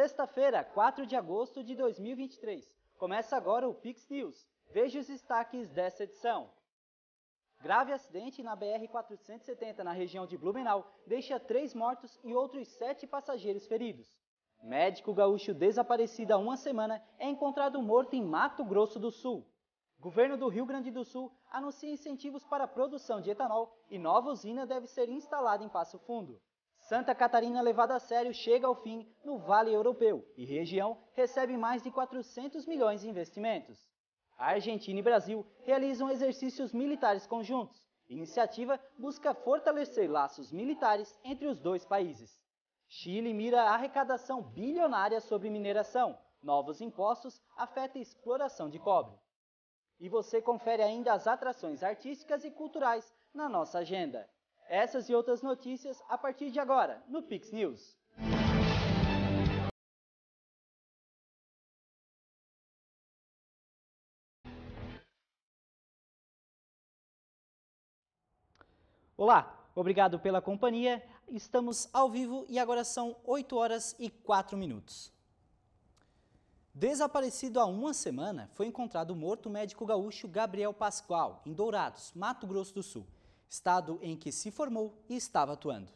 Sexta-feira, 4 de agosto de 2023. Começa agora o Pix News. Veja os destaques dessa edição. Grave acidente na BR-470, na região de Blumenau, deixa três mortos e outros sete passageiros feridos. Médico gaúcho desaparecido há uma semana é encontrado morto em Mato Grosso do Sul. Governo do Rio Grande do Sul anuncia incentivos para a produção de etanol e nova usina deve ser instalada em Passo Fundo. Santa Catarina, levada a sério, chega ao fim no Vale Europeu e região recebe mais de 400 milhões em investimentos. A Argentina e Brasil realizam exercícios militares conjuntos. A iniciativa busca fortalecer laços militares entre os dois países. Chile mira arrecadação bilionária sobre mineração. Novos impostos afetam a exploração de cobre. E você confere ainda as atrações artísticas e culturais na nossa agenda. Essas e outras notícias a partir de agora, no Pix News. Olá, obrigado pela companhia. Estamos ao vivo e agora são 8 horas e 4 minutos. Desaparecido há uma semana, foi encontrado morto o médico gaúcho Gabriel Pascoal, em Dourados, Mato Grosso do Sul estado em que se formou e estava atuando.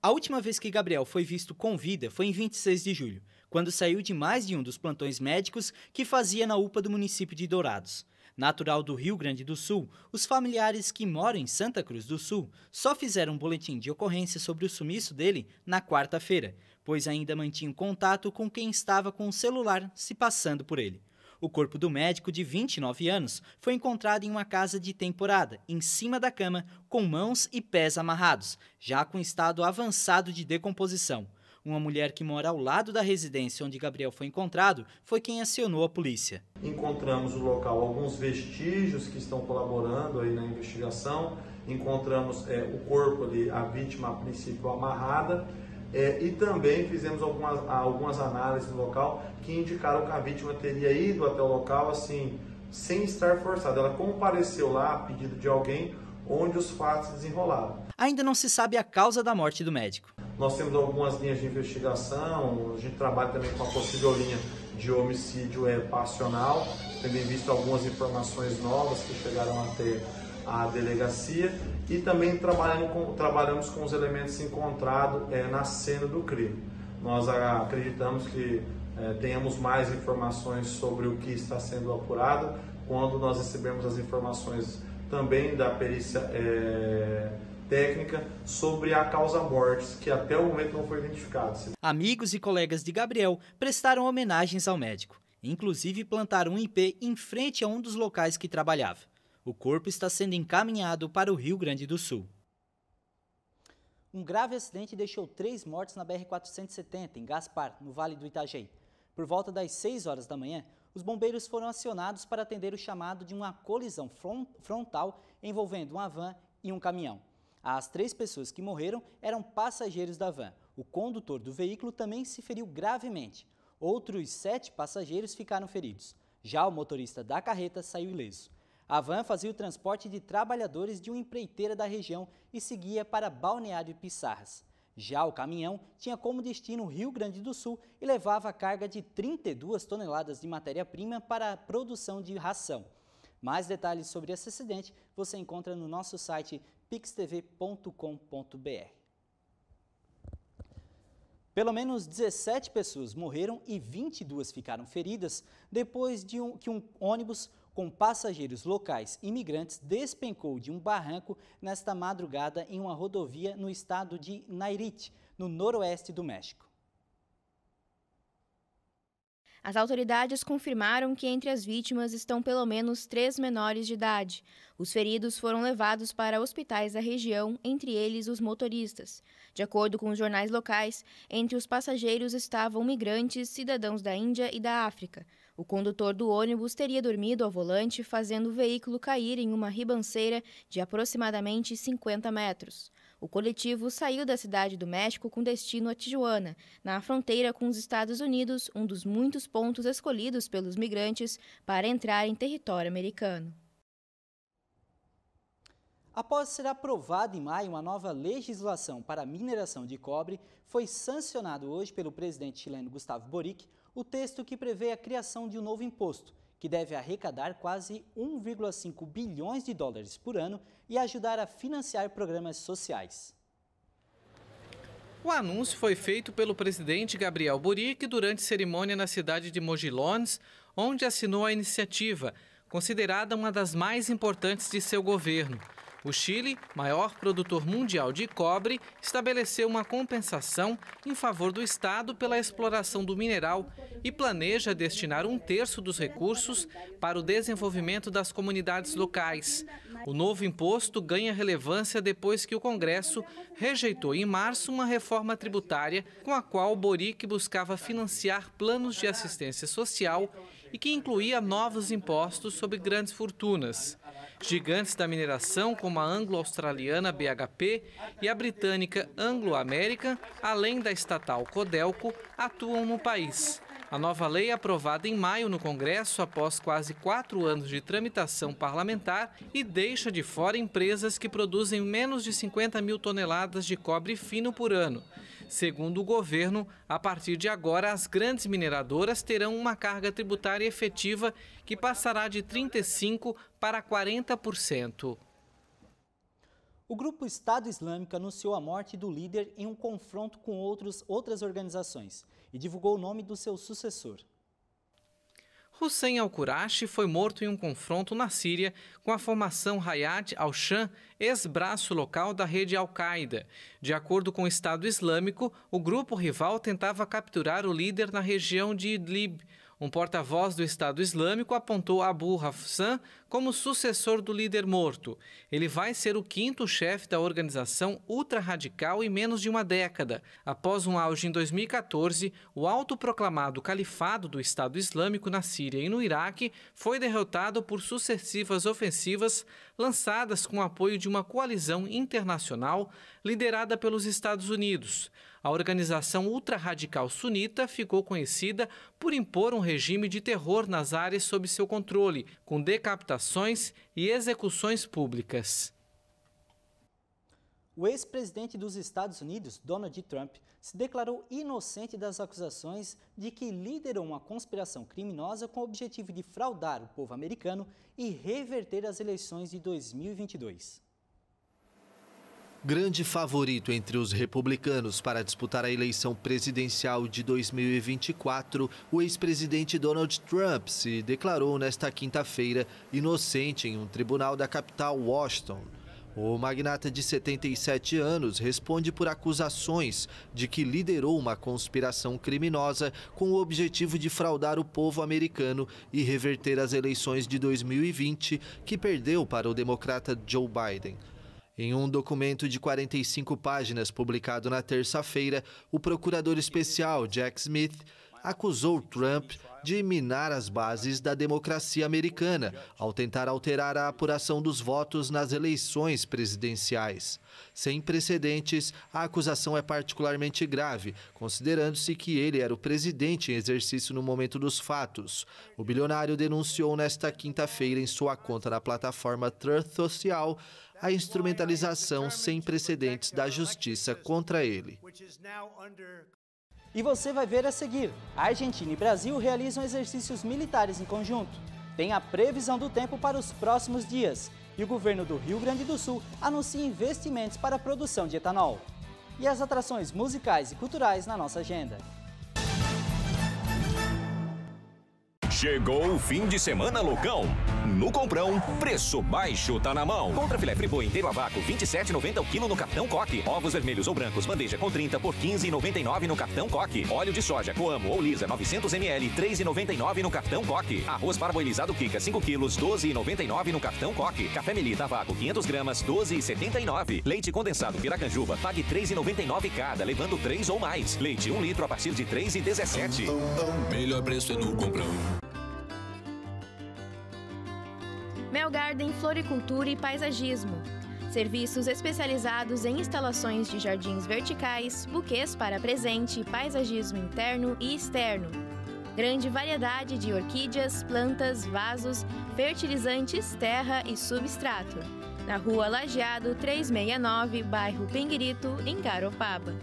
A última vez que Gabriel foi visto com vida foi em 26 de julho, quando saiu de mais de um dos plantões médicos que fazia na UPA do município de Dourados. Natural do Rio Grande do Sul, os familiares que moram em Santa Cruz do Sul só fizeram um boletim de ocorrência sobre o sumiço dele na quarta-feira, pois ainda mantinham contato com quem estava com o celular se passando por ele. O corpo do médico, de 29 anos, foi encontrado em uma casa de temporada, em cima da cama, com mãos e pés amarrados, já com estado avançado de decomposição. Uma mulher que mora ao lado da residência onde Gabriel foi encontrado foi quem acionou a polícia. Encontramos no local alguns vestígios que estão colaborando aí na investigação. Encontramos é, o corpo ali, a vítima a princípio amarrada é, e também fizemos algumas, algumas análises no local que indicaram que a vítima teria ido até o local assim, sem estar forçada. Ela compareceu lá a pedido de alguém onde os fatos desenrolaram. Ainda não se sabe a causa da morte do médico. Nós temos algumas linhas de investigação, a gente trabalha também com a possível linha de homicídio é, passional, também visto algumas informações novas que chegaram até a delegacia e também trabalhando com, trabalhamos com os elementos encontrados é, na cena do crime. Nós acreditamos que é, tenhamos mais informações sobre o que está sendo apurado quando nós recebemos as informações também da perícia é, técnica sobre a causa mortes, que até o momento não foi identificada Amigos e colegas de Gabriel prestaram homenagens ao médico, inclusive plantaram um IP em frente a um dos locais que trabalhava. O corpo está sendo encaminhado para o Rio Grande do Sul. Um grave acidente deixou três mortes na BR-470, em Gaspar, no Vale do Itajaí. Por volta das 6 horas da manhã, os bombeiros foram acionados para atender o chamado de uma colisão frontal envolvendo uma van e um caminhão. As três pessoas que morreram eram passageiros da van. O condutor do veículo também se feriu gravemente. Outros sete passageiros ficaram feridos. Já o motorista da carreta saiu ileso. A van fazia o transporte de trabalhadores de uma empreiteira da região e seguia para Balneário Pissarras. Já o caminhão tinha como destino o Rio Grande do Sul e levava a carga de 32 toneladas de matéria-prima para a produção de ração. Mais detalhes sobre esse acidente você encontra no nosso site pixtv.com.br. Pelo menos 17 pessoas morreram e 22 ficaram feridas depois de um, que um ônibus com passageiros locais imigrantes despencou de um barranco nesta madrugada em uma rodovia no estado de Nairite, no noroeste do México. As autoridades confirmaram que entre as vítimas estão pelo menos três menores de idade. Os feridos foram levados para hospitais da região, entre eles os motoristas. De acordo com os jornais locais, entre os passageiros estavam migrantes, cidadãos da Índia e da África. O condutor do ônibus teria dormido ao volante, fazendo o veículo cair em uma ribanceira de aproximadamente 50 metros. O coletivo saiu da cidade do México com destino a Tijuana, na fronteira com os Estados Unidos, um dos muitos pontos escolhidos pelos migrantes para entrar em território americano. Após ser aprovada em maio uma nova legislação para mineração de cobre, foi sancionado hoje pelo presidente chileno Gustavo Boric o texto que prevê a criação de um novo imposto, que deve arrecadar quase 1,5 bilhões de dólares por ano e ajudar a financiar programas sociais. O anúncio foi feito pelo presidente Gabriel Boric durante cerimônia na cidade de Mogilones, onde assinou a iniciativa, considerada uma das mais importantes de seu governo. O Chile, maior produtor mundial de cobre, estabeleceu uma compensação em favor do Estado pela exploração do mineral e planeja destinar um terço dos recursos para o desenvolvimento das comunidades locais. O novo imposto ganha relevância depois que o Congresso rejeitou em março uma reforma tributária com a qual Boric buscava financiar planos de assistência social e que incluía novos impostos sobre grandes fortunas gigantes da mineração como a anglo-australiana BHP e a britânica Anglo American, além da estatal Codelco, atuam no país. A nova lei, é aprovada em maio no Congresso, após quase quatro anos de tramitação parlamentar, e deixa de fora empresas que produzem menos de 50 mil toneladas de cobre fino por ano. Segundo o governo, a partir de agora, as grandes mineradoras terão uma carga tributária efetiva que passará de 35% para 40%. O grupo Estado Islâmico anunciou a morte do líder em um confronto com outros, outras organizações e divulgou o nome do seu sucessor. Hussein al-Qurashi foi morto em um confronto na Síria com a formação Hayat al-Sham, ex-braço local da rede Al-Qaeda. De acordo com o Estado Islâmico, o grupo rival tentava capturar o líder na região de Idlib. Um porta-voz do Estado Islâmico apontou Abu Hafsan como sucessor do líder morto. Ele vai ser o quinto chefe da organização ultra-radical em menos de uma década. Após um auge em 2014, o autoproclamado califado do Estado Islâmico na Síria e no Iraque foi derrotado por sucessivas ofensivas lançadas com o apoio de uma coalizão internacional liderada pelos Estados Unidos a organização ultrarradical sunita ficou conhecida por impor um regime de terror nas áreas sob seu controle, com decapitações e execuções públicas. O ex-presidente dos Estados Unidos, Donald Trump, se declarou inocente das acusações de que liderou uma conspiração criminosa com o objetivo de fraudar o povo americano e reverter as eleições de 2022. Grande favorito entre os republicanos para disputar a eleição presidencial de 2024, o ex-presidente Donald Trump se declarou nesta quinta-feira inocente em um tribunal da capital Washington. O magnata de 77 anos responde por acusações de que liderou uma conspiração criminosa com o objetivo de fraudar o povo americano e reverter as eleições de 2020, que perdeu para o democrata Joe Biden. Em um documento de 45 páginas publicado na terça-feira, o procurador especial Jack Smith acusou Trump de minar as bases da democracia americana ao tentar alterar a apuração dos votos nas eleições presidenciais. Sem precedentes, a acusação é particularmente grave, considerando-se que ele era o presidente em exercício no momento dos fatos. O bilionário denunciou nesta quinta-feira em sua conta na plataforma Truth Social a instrumentalização sem precedentes da justiça contra ele. E você vai ver a seguir: a Argentina e Brasil realizam exercícios militares em conjunto. Tem a previsão do tempo para os próximos dias e o governo do Rio Grande do Sul anuncia investimentos para a produção de etanol. E as atrações musicais e culturais na nossa agenda. Chegou o fim de semana loucão no Comprão, preço baixo tá na mão. Contra filé friboi inteiro a vácuo, 27,90 o quilo no cartão Coque. Ovos vermelhos ou brancos, bandeja com 30 por 15,99 no cartão Coque. Óleo de soja, coamo ou lisa, 900 ml, 3,99 no cartão Coque. Arroz parboilizado Kika, 5 quilos, 12,99 no cartão Coque. Café Melita a vácuo, 500 gramas, 12,79. Leite condensado Piracanjuba, pague 3,99 cada, levando 3 ou mais. Leite 1 litro a partir de 3,17. Melhor preço é no Comprão. Royal Garden Floricultura e Paisagismo. Serviços especializados em instalações de jardins verticais, buquês para presente, paisagismo interno e externo. Grande variedade de orquídeas, plantas, vasos, fertilizantes, terra e substrato. Na rua Lajeado 369, bairro Pinguirito, em Garopaba.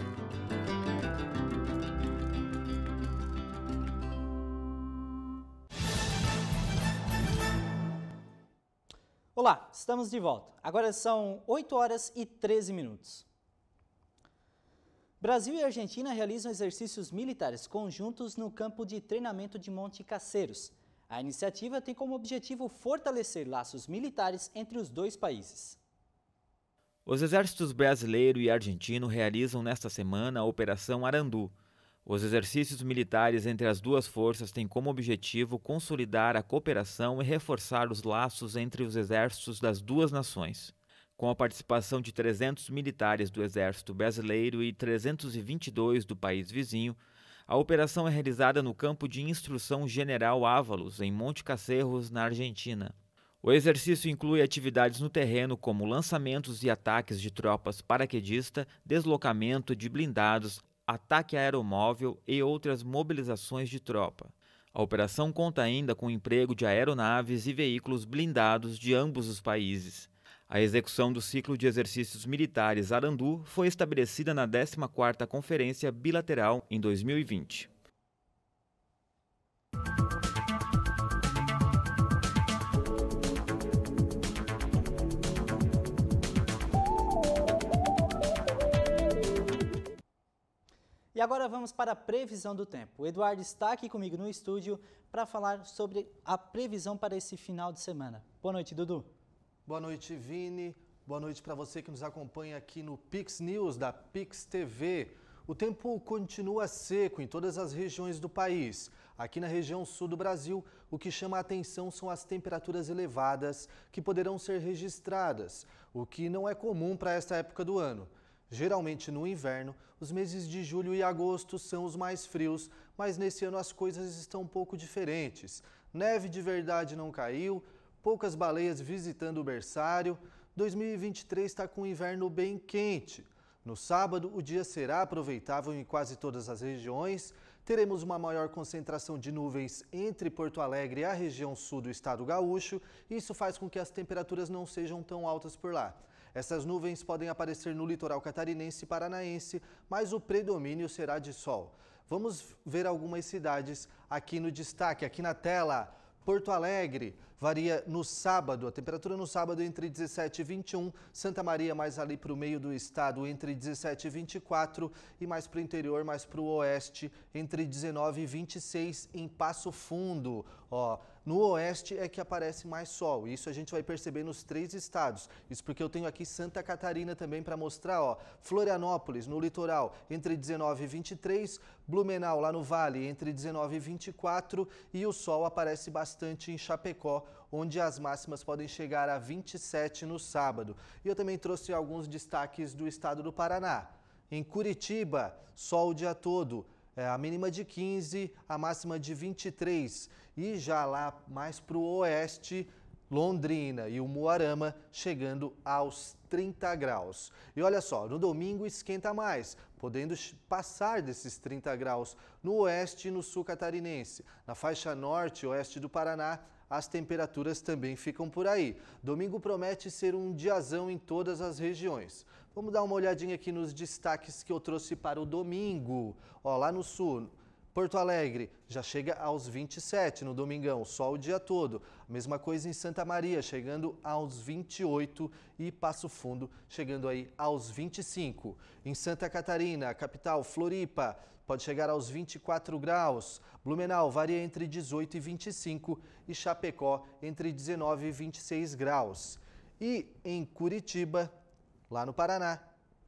Olá, estamos de volta. Agora são 8 horas e 13 minutos. Brasil e Argentina realizam exercícios militares conjuntos no campo de treinamento de Monte Caceiros. A iniciativa tem como objetivo fortalecer laços militares entre os dois países. Os exércitos brasileiro e argentino realizam nesta semana a Operação Arandu, os exercícios militares entre as duas forças têm como objetivo consolidar a cooperação e reforçar os laços entre os exércitos das duas nações. Com a participação de 300 militares do Exército Brasileiro e 322 do país vizinho, a operação é realizada no campo de instrução General Ávalos, em Monte Cacerros, na Argentina. O exercício inclui atividades no terreno como lançamentos e ataques de tropas paraquedista, deslocamento de blindados, ataque aeromóvel e outras mobilizações de tropa. A operação conta ainda com o emprego de aeronaves e veículos blindados de ambos os países. A execução do ciclo de exercícios militares Arandu foi estabelecida na 14ª Conferência Bilateral em 2020. E agora vamos para a previsão do tempo. O Eduardo está aqui comigo no estúdio para falar sobre a previsão para esse final de semana. Boa noite, Dudu. Boa noite, Vini. Boa noite para você que nos acompanha aqui no Pix News da Pix TV. O tempo continua seco em todas as regiões do país. Aqui na região sul do Brasil, o que chama a atenção são as temperaturas elevadas que poderão ser registradas, o que não é comum para esta época do ano. Geralmente no inverno, os meses de julho e agosto são os mais frios, mas nesse ano as coisas estão um pouco diferentes. Neve de verdade não caiu, poucas baleias visitando o berçário. 2023 está com um inverno bem quente. No sábado, o dia será aproveitável em quase todas as regiões. Teremos uma maior concentração de nuvens entre Porto Alegre e a região sul do estado gaúcho. Isso faz com que as temperaturas não sejam tão altas por lá. Essas nuvens podem aparecer no litoral catarinense e paranaense, mas o predomínio será de sol. Vamos ver algumas cidades aqui no destaque, aqui na tela. Porto Alegre varia no sábado, a temperatura no sábado entre 17 e 21, Santa Maria mais ali para o meio do estado entre 17 e 24 e mais para o interior, mais para o oeste entre 19 e 26 em Passo Fundo. Ó, no oeste é que aparece mais sol. Isso a gente vai perceber nos três estados. Isso porque eu tenho aqui Santa Catarina também para mostrar, ó. Florianópolis no litoral entre 19 e 23, Blumenau lá no vale entre 19 e 24 e o sol aparece bastante em Chapecó, onde as máximas podem chegar a 27 no sábado. E eu também trouxe alguns destaques do estado do Paraná. Em Curitiba, sol o dia todo. É, a mínima de 15, a máxima de 23. E já lá mais para o oeste, Londrina e o Moarama chegando aos 30 graus. E olha só, no domingo esquenta mais, podendo passar desses 30 graus no oeste e no sul catarinense. Na faixa norte e oeste do Paraná, as temperaturas também ficam por aí. Domingo promete ser um diazão em todas as regiões. Vamos dar uma olhadinha aqui nos destaques que eu trouxe para o domingo. Ó, lá no sul, Porto Alegre já chega aos 27 no domingão, só o dia todo. Mesma coisa em Santa Maria, chegando aos 28 e Passo Fundo chegando aí aos 25. Em Santa Catarina, capital Floripa, pode chegar aos 24 graus. Blumenau varia entre 18 e 25 e Chapecó entre 19 e 26 graus. E em Curitiba, lá no Paraná,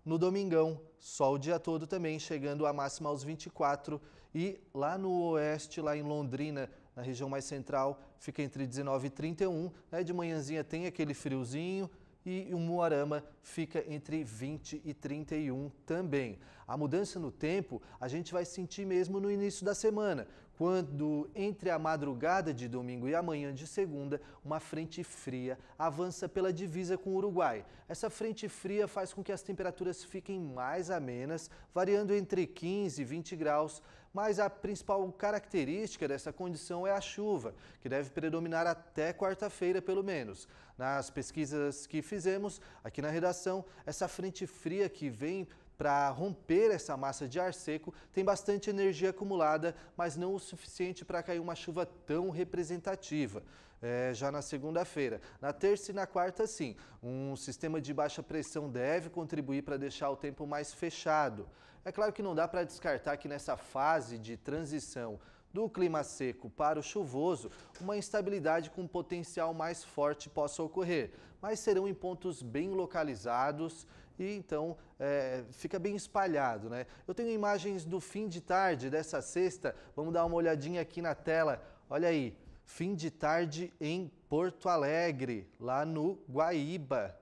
no domingão, sol o dia todo também, chegando a máxima aos 24. E lá no oeste, lá em Londrina, na região mais central, fica entre 19 e 31. Né? De manhãzinha tem aquele friozinho, e o Moarama fica entre 20 e 31 também. A mudança no tempo a gente vai sentir mesmo no início da semana, quando, entre a madrugada de domingo e a manhã de segunda, uma frente fria avança pela divisa com o Uruguai. Essa frente fria faz com que as temperaturas fiquem mais amenas, variando entre 15 e 20 graus, mas a principal característica dessa condição é a chuva, que deve predominar até quarta-feira, pelo menos. Nas pesquisas que fizemos aqui na redação, essa frente fria que vem para romper essa massa de ar seco, tem bastante energia acumulada, mas não o suficiente para cair uma chuva tão representativa. É, já na segunda-feira. Na terça e na quarta, sim. Um sistema de baixa pressão deve contribuir para deixar o tempo mais fechado. É claro que não dá para descartar que nessa fase de transição do clima seco para o chuvoso, uma instabilidade com potencial mais forte possa ocorrer, mas serão em pontos bem localizados e então é, fica bem espalhado. Né? Eu tenho imagens do fim de tarde dessa sexta, vamos dar uma olhadinha aqui na tela. Olha aí, fim de tarde em Porto Alegre, lá no Guaíba.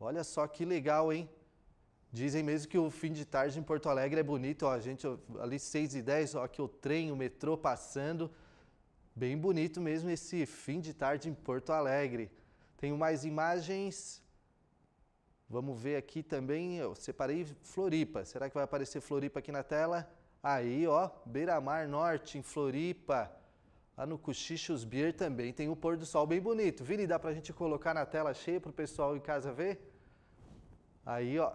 Olha só que legal, hein? Dizem mesmo que o fim de tarde em Porto Alegre é bonito, ó, a gente, ali 6 e 10, ó, aqui o trem, o metrô passando, bem bonito mesmo esse fim de tarde em Porto Alegre. Tenho mais imagens, Vamos ver aqui também, eu separei Floripa. Será que vai aparecer Floripa aqui na tela? Aí, ó, Beira-Mar Norte em Floripa. Lá no Cuxichos Beer também tem o um pôr do sol bem bonito. Vini, dá pra gente colocar na tela cheia pro pessoal em casa ver? Aí, ó.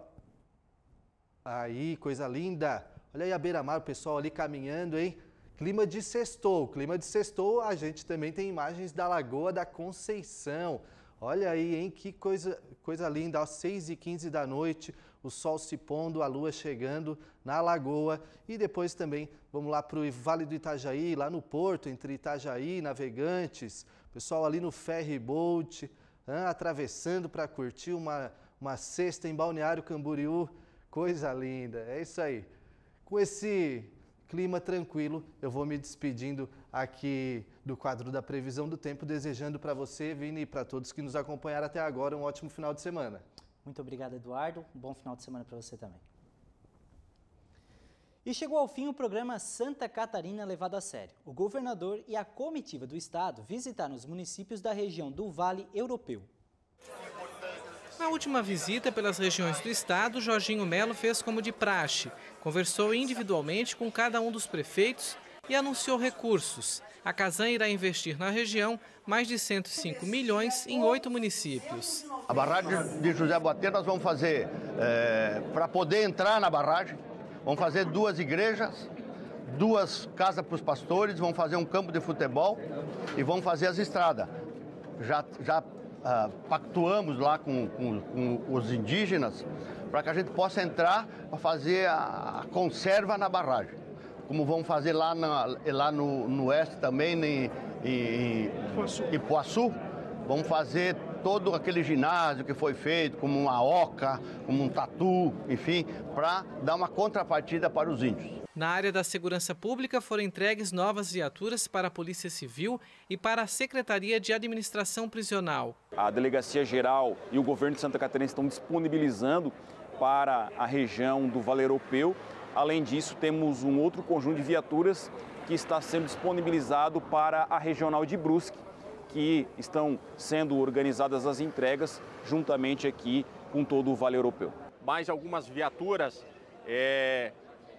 Aí, coisa linda. Olha aí a Beira-Mar, o pessoal ali caminhando, hein? Clima de sextou. Clima de sextou, a gente também tem imagens da Lagoa da Conceição. Olha aí, hein? Que coisa, coisa linda. Às 6h15 da noite, o sol se pondo, a lua chegando na lagoa. E depois também vamos lá para o Vale do Itajaí, lá no Porto, entre Itajaí e Navegantes. Pessoal ali no Ferry Boat, hein? atravessando para curtir uma, uma cesta em Balneário Camboriú. Coisa linda, é isso aí. Com esse clima tranquilo, eu vou me despedindo aqui do quadro da previsão do tempo, desejando para você, Vini, e para todos que nos acompanharam até agora um ótimo final de semana. Muito obrigado, Eduardo. Um bom final de semana para você também. E chegou ao fim o programa Santa Catarina levado a sério. O governador e a comitiva do estado visitaram os municípios da região do Vale Europeu. Na última visita pelas regiões do estado, Jorginho Melo fez como de praxe. Conversou individualmente com cada um dos prefeitos e anunciou recursos. A Casan irá investir na região mais de 105 milhões em oito municípios. A barragem de José Boatê nós vamos fazer, é, para poder entrar na barragem, vamos fazer duas igrejas, duas casas para os pastores, vamos fazer um campo de futebol e vamos fazer as estradas. Já, já ah, pactuamos lá com, com, com os indígenas para que a gente possa entrar para fazer a conserva na barragem. Como vão fazer lá, na, lá no, no oeste também, né, em, em Ipuaçu. Ipuaçu. Vamos fazer todo aquele ginásio que foi feito, como uma oca, como um tatu, enfim, para dar uma contrapartida para os índios. Na área da segurança pública foram entregues novas viaturas para a Polícia Civil e para a Secretaria de Administração Prisional. A Delegacia Geral e o governo de Santa Catarina estão disponibilizando para a região do Vale Europeu. Além disso, temos um outro conjunto de viaturas que está sendo disponibilizado para a regional de Brusque, que estão sendo organizadas as entregas juntamente aqui com todo o Vale Europeu. Mais algumas viaturas é,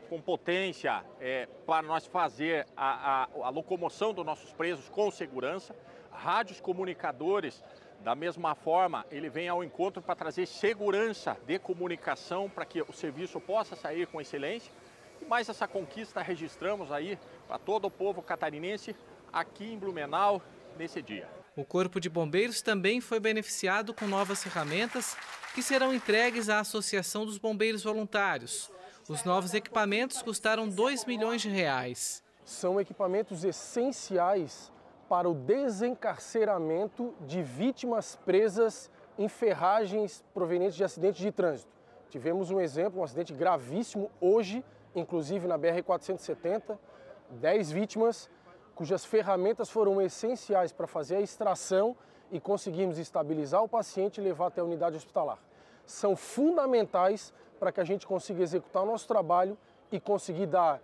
com potência é, para nós fazer a, a, a locomoção dos nossos presos com segurança. Rádios comunicadores, da mesma forma, ele vem ao encontro para trazer segurança de comunicação para que o serviço possa sair com excelência. E mais essa conquista registramos aí para todo o povo catarinense aqui em Blumenau nesse dia. O Corpo de Bombeiros também foi beneficiado com novas ferramentas que serão entregues à Associação dos Bombeiros Voluntários. Os novos equipamentos custaram 2 milhões de reais. São equipamentos essenciais para o desencarceramento de vítimas presas em ferragens provenientes de acidentes de trânsito. Tivemos um exemplo, um acidente gravíssimo hoje, inclusive na BR-470, 10 vítimas cujas ferramentas foram essenciais para fazer a extração e conseguirmos estabilizar o paciente e levar até a unidade hospitalar. São fundamentais para que a gente consiga executar o nosso trabalho e conseguir dar,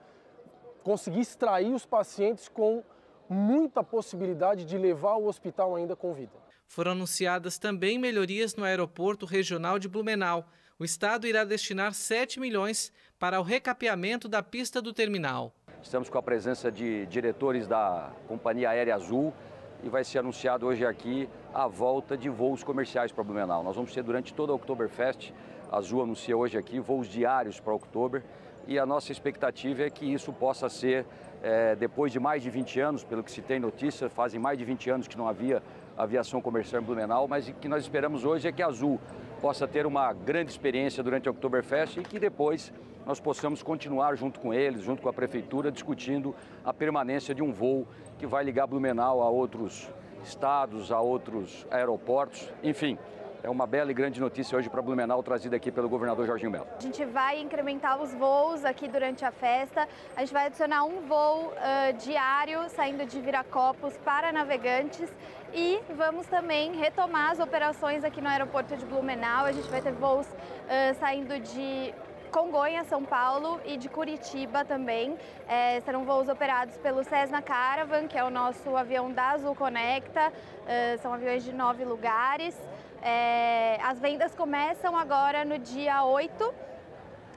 conseguir extrair os pacientes com muita possibilidade de levar o hospital ainda com vida. Foram anunciadas também melhorias no aeroporto regional de Blumenau. O estado irá destinar 7 milhões para o recapeamento da pista do terminal. Estamos com a presença de diretores da Companhia Aérea Azul e vai ser anunciado hoje aqui a volta de voos comerciais para Blumenau. Nós vamos ter durante toda a Oktoberfest a Azul anuncia hoje aqui voos diários para outubro e a nossa expectativa é que isso possa ser, é, depois de mais de 20 anos, pelo que se tem notícia, fazem mais de 20 anos que não havia aviação comercial em Blumenau, mas o que nós esperamos hoje é que a Azul possa ter uma grande experiência durante a Oktoberfest e que depois nós possamos continuar junto com eles, junto com a Prefeitura, discutindo a permanência de um voo que vai ligar Blumenau a outros estados, a outros aeroportos, enfim é uma bela e grande notícia hoje para Blumenau, trazida aqui pelo governador Jorginho Melo. A gente vai incrementar os voos aqui durante a festa, a gente vai adicionar um voo uh, diário saindo de Viracopos para navegantes e vamos também retomar as operações aqui no aeroporto de Blumenau, a gente vai ter voos uh, saindo de Congonha, São Paulo e de Curitiba também. É, serão voos operados pelo Cessna Caravan, que é o nosso avião da Azul Conecta. É, são aviões de nove lugares. É, as vendas começam agora no dia 8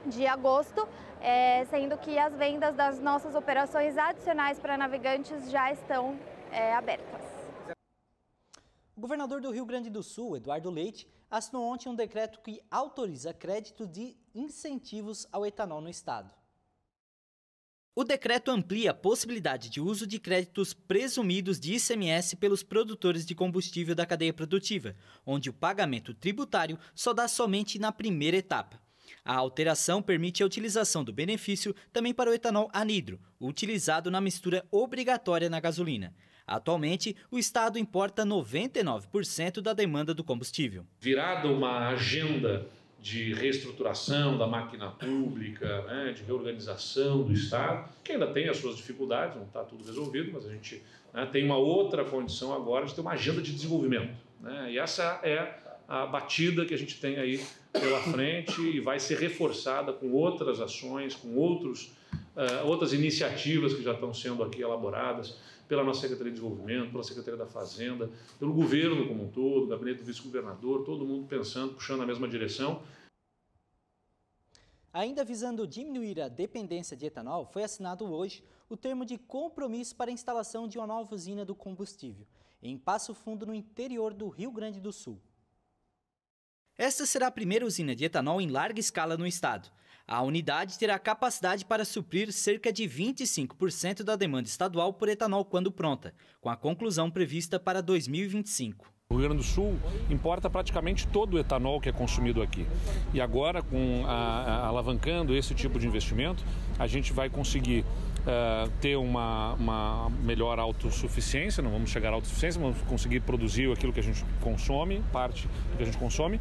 de agosto, é, sendo que as vendas das nossas operações adicionais para navegantes já estão é, abertas. O governador do Rio Grande do Sul, Eduardo Leite, assinou ontem um decreto que autoriza crédito de incentivos ao etanol no estado. O decreto amplia a possibilidade de uso de créditos presumidos de ICMS pelos produtores de combustível da cadeia produtiva, onde o pagamento tributário só dá somente na primeira etapa. A alteração permite a utilização do benefício também para o etanol anidro, utilizado na mistura obrigatória na gasolina. Atualmente, o Estado importa 99% da demanda do combustível. Virada uma agenda de reestruturação da máquina pública, né, de reorganização do Estado, que ainda tem as suas dificuldades, não está tudo resolvido, mas a gente né, tem uma outra condição agora de ter uma agenda de desenvolvimento. Né, e essa é a batida que a gente tem aí pela frente e vai ser reforçada com outras ações, com outros, uh, outras iniciativas que já estão sendo aqui elaboradas pela nossa Secretaria de Desenvolvimento, pela Secretaria da Fazenda, pelo governo como um todo, gabinete do vice-governador, todo mundo pensando, puxando na mesma direção. Ainda visando diminuir a dependência de etanol, foi assinado hoje o termo de compromisso para a instalação de uma nova usina do combustível, em Passo Fundo, no interior do Rio Grande do Sul. Esta será a primeira usina de etanol em larga escala no estado. A unidade terá capacidade para suprir cerca de 25% da demanda estadual por etanol quando pronta, com a conclusão prevista para 2025. O Rio Grande do Sul importa praticamente todo o etanol que é consumido aqui. E agora, com a, a, alavancando esse tipo de investimento, a gente vai conseguir uh, ter uma, uma melhor autossuficiência, não vamos chegar à autossuficiência, vamos conseguir produzir aquilo que a gente consome, parte do que a gente consome,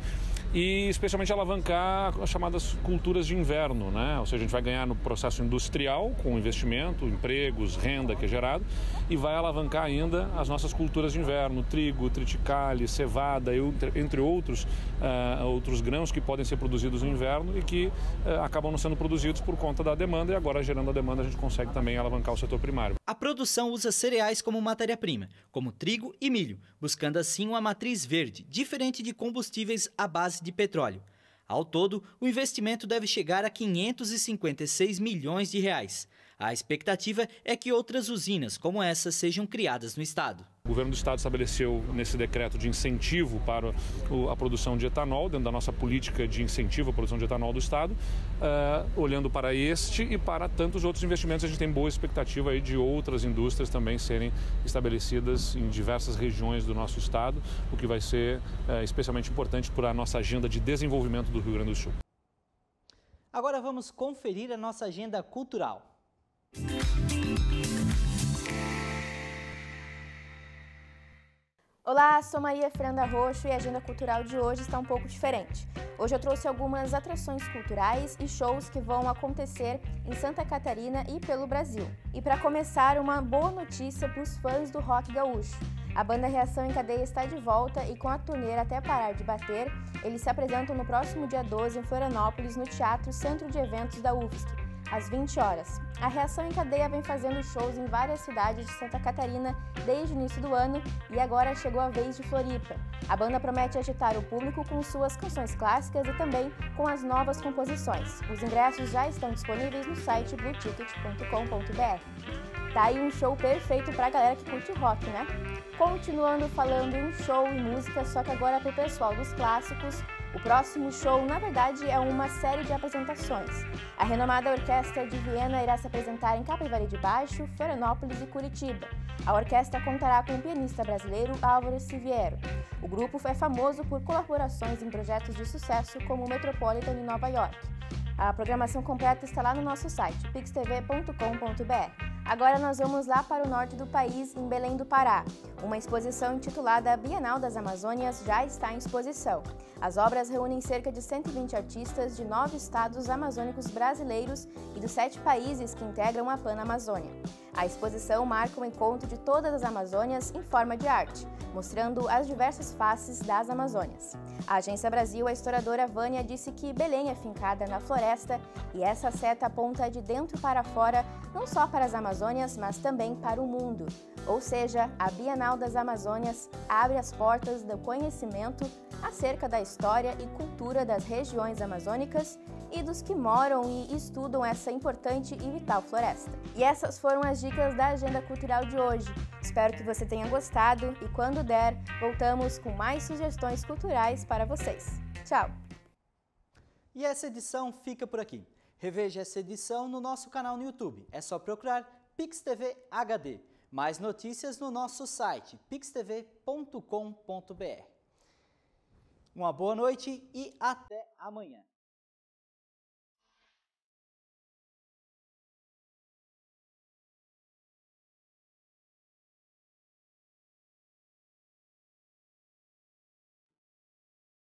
e especialmente alavancar as chamadas culturas de inverno, né? Ou seja, a gente vai ganhar no processo industrial com investimento, empregos, renda que é gerado e vai alavancar ainda as nossas culturas de inverno, trigo, triticale, cevada, entre outros uh, outros grãos que podem ser produzidos no inverno e que uh, acabam não sendo produzidos por conta da demanda e agora gerando a demanda a gente consegue também alavancar o setor primário. A produção usa cereais como matéria-prima, como trigo e milho, buscando assim uma matriz verde, diferente de combustíveis à base de petróleo. Ao todo, o investimento deve chegar a 556 milhões de reais. A expectativa é que outras usinas como essa sejam criadas no estado. O governo do estado estabeleceu nesse decreto de incentivo para a produção de etanol, dentro da nossa política de incentivo à produção de etanol do estado, uh, olhando para este e para tantos outros investimentos, a gente tem boa expectativa aí de outras indústrias também serem estabelecidas em diversas regiões do nosso estado, o que vai ser uh, especialmente importante para a nossa agenda de desenvolvimento do Rio Grande do Sul. Agora vamos conferir a nossa agenda cultural. Música Olá, sou Maria Fernanda Roxo e a agenda cultural de hoje está um pouco diferente. Hoje eu trouxe algumas atrações culturais e shows que vão acontecer em Santa Catarina e pelo Brasil. E para começar, uma boa notícia para os fãs do rock gaúcho. A banda Reação em Cadeia está de volta e com a turnê Até Parar de Bater, eles se apresentam no próximo dia 12 em Florianópolis, no Teatro Centro de Eventos da UFSC às 20 horas. A Reação em Cadeia vem fazendo shows em várias cidades de Santa Catarina desde o início do ano e agora chegou a vez de Floripa. A banda promete agitar o público com suas canções clássicas e também com as novas composições. Os ingressos já estão disponíveis no site blueticket.com.br. Tá aí um show perfeito pra galera que curte rock, né? Continuando falando em show e música, só que agora pro pessoal dos clássicos, o próximo show, na verdade, é uma série de apresentações. A renomada Orquestra de Viena irá se apresentar em Capivari de Baixo, Florianópolis e Curitiba. A orquestra contará com o pianista brasileiro Álvaro Siviero. O grupo foi é famoso por colaborações em projetos de sucesso como o Metropolitan em Nova York. A programação completa está lá no nosso site pixtv.com.br. Agora nós vamos lá para o norte do país, em Belém do Pará. Uma exposição intitulada Bienal das Amazônias já está em exposição. As obras reúnem cerca de 120 artistas de nove estados amazônicos brasileiros e dos sete países que integram a Pan-Amazônia. A exposição marca o um encontro de todas as Amazônias em forma de arte, mostrando as diversas faces das Amazônias. A Agência Brasil, a historiadora Vânia disse que Belém é fincada na floresta e essa seta aponta de dentro para fora, não só para as Amazônias, Amazônias, mas também para o mundo. Ou seja, a Bienal das Amazônias abre as portas do conhecimento acerca da história e cultura das regiões amazônicas e dos que moram e estudam essa importante e vital floresta. E essas foram as dicas da Agenda Cultural de hoje. Espero que você tenha gostado e, quando der, voltamos com mais sugestões culturais para vocês. Tchau! E essa edição fica por aqui. Reveja essa edição no nosso canal no YouTube. É só procurar PixTV HD. Mais notícias no nosso site pixtv.com.br. Uma boa noite e até amanhã.